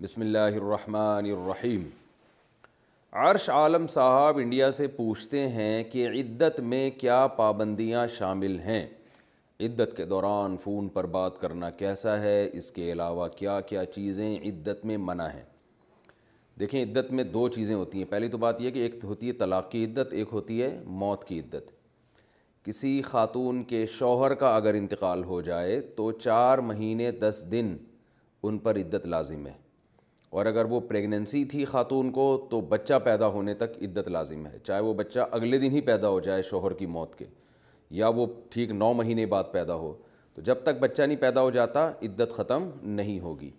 बसमीम अर्श आलम साहब इंडिया से पूछते हैं कि इद्दत में क्या पाबंदियाँ शामिल हैं इद्दत के दौरान फ़ोन पर बात करना कैसा है इसके अलावा क्या क्या चीज़ें इद्दत में मना हैं देखें इद्दत में दो चीज़ें होती हैं पहली तो बात यह कि एक तो होती है तलाक़ की इद्दत एक होती है मौत की इद्दत किसी ख़ातून के शोहर का अगर इंतकाल हो जाए तो चार महीने दस दिन उन पर इद्दत लाजिम है और अगर वो प्रेगनेंसी थी खातून को तो बच्चा पैदा होने तक इद्दत लाजिम है चाहे वो बच्चा अगले दिन ही पैदा हो जाए शोहर की मौत के या वो ठीक नौ महीने बाद पैदा हो तो जब तक बच्चा नहीं पैदा हो जाता इद्दत ख़त्म नहीं होगी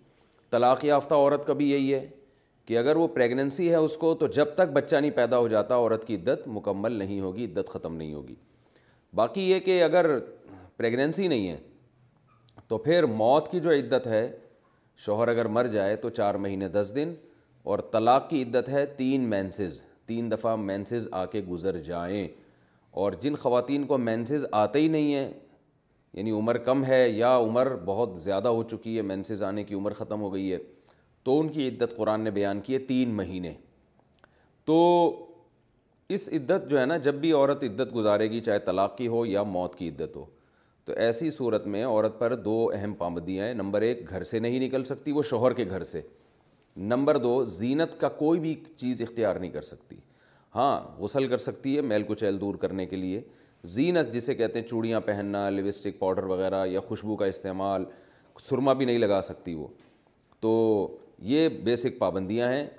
तलाक़ याफ्ता औरत का भी यही है कि अगर वो प्रेगनेंसी है उसको तो जब तक बच्चा नहीं पैदा हो जाता औरत की इद्दत मुकम्मल नहीं होगी इद्दत ख़त्म नहीं होगी बाकी ये कि अगर प्रेगनेंसी नहीं है तो फिर मौत की जो इद्दत है शोहर अगर मर जाए तो चार महीने दस दिन और तलाक़ की इद्दत है तीन मैंसेज तीन दफ़ा मैंसेज आके गुज़र जाएँ और जिन ख़वातीन को मैंसेज आते ही नहीं हैं यानी उम्र कम है या उम्र बहुत ज़्यादा हो चुकी है मैंसेज आने की उम्र ख़त्म हो गई है तो उनकी इद्दत कुरान ने बयान की है तीन महीने तो इस इद्दत जो है ना जब भी औरत इद्दत गुजारेगी चाहे तलाक़ की हो या मौत की इद्दत हो तो ऐसी सूरत में औरत पर दो अहम पाबंदियाँ हैं नंबर एक घर से नहीं निकल सकती वो शोहर के घर से नंबर दो जीनत का कोई भी चीज़ इख्तियार नहीं कर सकती हाँ गसल कर सकती है मैल कुचैल दूर करने के लिए जीनत जिसे कहते हैं चूड़ियाँ पहनना लिपस्टिक पाउडर वगैरह या खुशबू का इस्तेमाल सुरमा भी नहीं लगा सकती वो तो ये बेसिक पाबंदियाँ हैं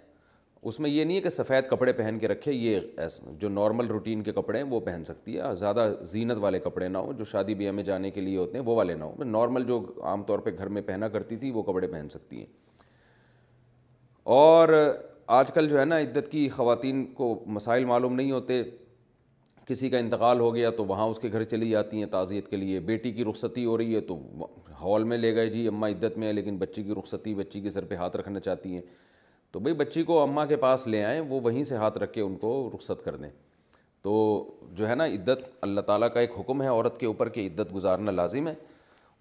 उसमें ये नहीं है कि सफ़ेद कपड़े पहन के रखे ये ऐसा जो नॉर्मल रूटीन के कपड़े हैं वो पहन सकती है ज़्यादा जीनत वाले कपड़े ना हो जो शादी ब्याह में जाने के लिए होते हैं वो वाले ना हो नॉर्मल जो आमतौर पर घर में पहना करती थी वो कपड़े पहन सकती हैं और आजकल जो है ना इद्दत की ख़वातीन को मसाइल मालूम नहीं होते किसी का इंतकाल हो गया तो वहाँ उसके घर चली जाती हैं ताज़ियत के लिए बेटी की रुखसती हो रही है तो हॉल में ले गए जी अम्मा इद्दत में है लेकिन बच्ची की रुखसती बच्ची के सर पर हाथ रखना चाहती हैं तो भाई बच्ची को अम्मा के पास ले आएँ वो वहीं से हाथ रख के उनको रुख्सत कर दें तो जो है ना इद्दत अल्लाह ताला का एक हुक्म है औरत के ऊपर कि इद्दत गुजारना लाजिम है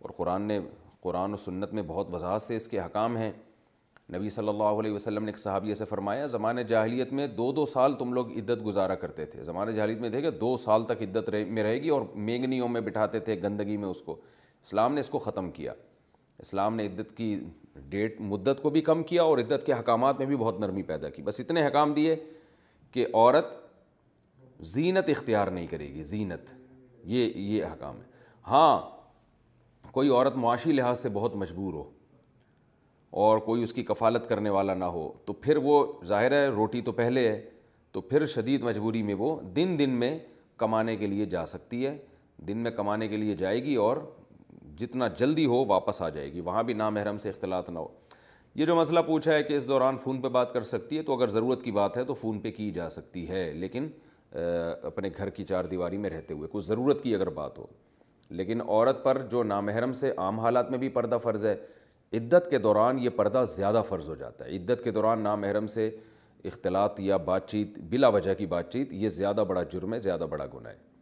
और कुरान ने कुरान और सुन्नत में बहुत वजाहत से इसके हकाम हैं नबी सल्लल्लाहु अलैहि वसल्लम ने एक सहाबिया से फरमाया ज़मान जाहलीत में दो दो साल तुम लोग इद्दत गुजारा करते थे ज़मान जाहलीत में देखे दो साल तक इद्दत रहे में रहेगी और मेंगनियों में बिठाते थे गंदगी में उसको इस्लाम ने इसको ख़त्म किया इस्लाम ने इद्दत की डेट मुद्दत को भी कम किया और इद्दत के अहकाम में भी बहुत नरमी पैदा की बस इतने अहकाम दिए कि औरत जीनत इख्तियार नहीं करेगी जीनत ये ये अहकाम है हाँ कोई औरत मुआशी लिहाज से बहुत मजबूर हो और कोई उसकी कफालत करने वाला ना हो तो फिर वो ज़ाहिर है रोटी तो पहले है तो फिर शदीद मजबूरी में वो दिन दिन में कमाने के लिए जा सकती है दिन में कमाने के लिए जाएगी और जितना जल्दी हो वापस आ जाएगी वहाँ भी नामहरम से अख्तिलात ना हो ये जो मसला पूछा है कि इस दौरान फ़ोन पे बात कर सकती है तो अगर ज़रूरत की बात है तो फ़ोन पे की जा सकती है लेकिन अपने घर की चार दीवारी में रहते हुए कुछ ज़रूरत की अगर बात हो लेकिन औरत पर जो नामहरम से आम हालात में भी पर्दा फ़र्ज़ है इद्दत के दौरान ये पर्दा ज़्यादा फ़र्ज़ हो जाता है इद्दत के दौरान नामहरम से इख्तलात या बातचीत बिला वजह की बातचीत ये ज़्यादा बड़ा जुर्म है ज़्यादा बड़ा गुना है